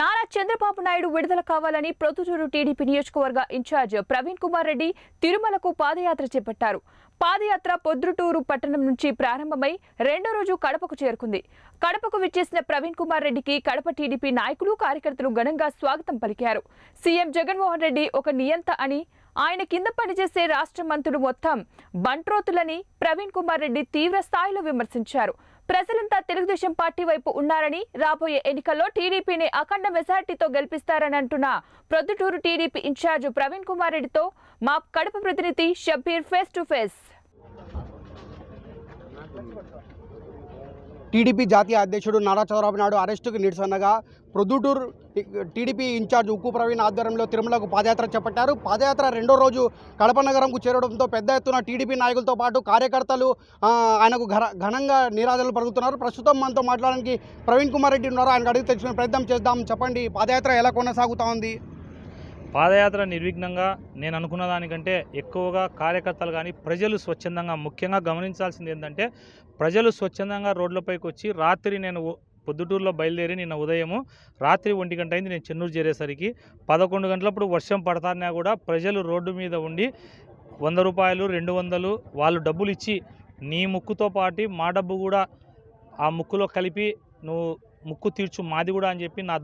నారా చంద్రబాబు నాయుడు విడుదల కావాలని ప్రొద్దుటూరు టీడీపీ నియోజకవర్గ ఇన్ఛార్జ్ ప్రవీణ్ కుమార్ రెడ్డి తిరుమలకు పాదయాత్ర చేపట్టారు పాదయాత్ర పొద్దుటూరు పట్టణం నుంచి ప్రారంభమై రెండో రోజు కడపకు చేరుకుంది కడపకు విచ్చేసిన ప్రవీణ్ కుమార్ రెడ్డికి కడప టీడీపీ నాయకులు కార్యకర్తలు ఘనంగా స్వాగతం పలికారు సీఎం జగన్మోహన్ రెడ్డి ఒక నియంత అని ఆయన కింద పనిచేసే రాష్ట్ర మంత్రులు మొత్తం బంట్రోతులని ప్రవీణ్ కుమార్ రెడ్డి తీవ్ర స్థాయిలో విమర్శించారు ప్రజలంతా తెలుగుదేశం పార్టీ వైపు ఉన్నారని రాబోయే ఎన్నికల్లో టీడీపీని అఖండ మెజార్టీతో గెలిపిస్తారని అంటున్న ప్రొద్దుటూరు టీడీపీ ఇన్ఛార్జ్ ప్రవీణ్ కుమార్ రెడ్డితో మా కడప ప్రతినిధి Shabbir face to face TDP జాతీయ అధ్యక్షుడు నారా చంద్రబాబు నాయుడు అరెస్టుకు నిరసనగా ప్రొద్దుటూరు టీడీపీ ఇన్ఛార్జ్ ఉక్కు ప్రవీణ్ ఆధ్వర్యంలో తిరుమలకు పాదయాత్ర చేపట్టారు పాదయాత్ర రెండో రోజు కడప నగరంకు చేరడంతో పెద్ద ఎత్తున టీడీపీ నాయకులతో పాటు కార్యకర్తలు ఆయనకు ఘనంగా నిరాదనలు పరుగుతున్నారు ప్రస్తుతం మనతో మాట్లాడడానికి ప్రవీణ్ కుమార్ రెడ్డి ఉన్నారు ఆయనకు అడిగి తెచ్చుకునే ప్రయత్నం చేద్దాం చెప్పండి పాదయాత్ర ఎలా కొనసాగుతూ ఉంది పాదయాత్ర నిర్విఘ్నంగా నేను అనుకున్న దానికంటే ఎక్కువగా కార్యకర్తలు కానీ ప్రజలు స్వచ్ఛందంగా ముఖ్యంగా గమనించాల్సింది ఏంటంటే ప్రజలు స్వచ్ఛందంగా రోడ్లపైకి వచ్చి రాత్రి నేను పొద్దుటూరులో బయలుదేరి నిన్న ఉదయము రాత్రి ఒంటి గంట అయింది నేను చెన్నూరు చేరేసరికి పదకొండు గంటలప్పుడు వర్షం పడతానే కూడా ప్రజలు రోడ్డు మీద ఉండి వంద రూపాయలు రెండు వందలు వాళ్ళు డబ్బులు ఇచ్చి నీ ముక్కుతో పాటు మా డబ్బు కూడా ఆ ముక్కులో కలిపి నువ్వు ముక్కు తీర్చు మాది కూడా అని చెప్పి నా